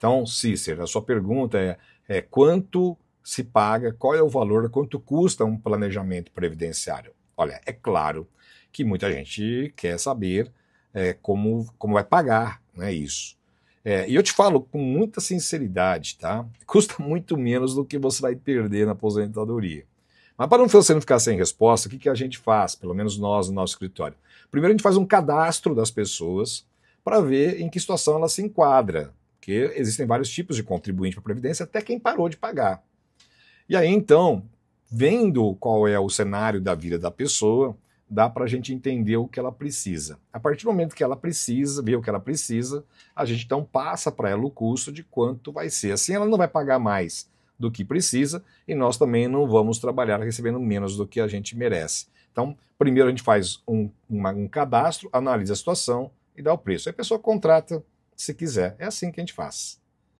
Então, Cícero, a sua pergunta é, é quanto se paga, qual é o valor, quanto custa um planejamento previdenciário? Olha, é claro que muita gente quer saber é, como, como vai pagar né, isso. É, e eu te falo com muita sinceridade, tá? Custa muito menos do que você vai perder na aposentadoria. Mas para não você não ficar sem resposta, o que, que a gente faz, pelo menos nós no nosso escritório? Primeiro a gente faz um cadastro das pessoas para ver em que situação ela se enquadra porque existem vários tipos de contribuinte para a Previdência, até quem parou de pagar. E aí, então, vendo qual é o cenário da vida da pessoa, dá para a gente entender o que ela precisa. A partir do momento que ela precisa, vê o que ela precisa, a gente então passa para ela o custo de quanto vai ser. Assim, ela não vai pagar mais do que precisa e nós também não vamos trabalhar recebendo menos do que a gente merece. Então, primeiro a gente faz um, uma, um cadastro, analisa a situação e dá o preço. Aí a pessoa contrata se quiser. É assim que a gente faz.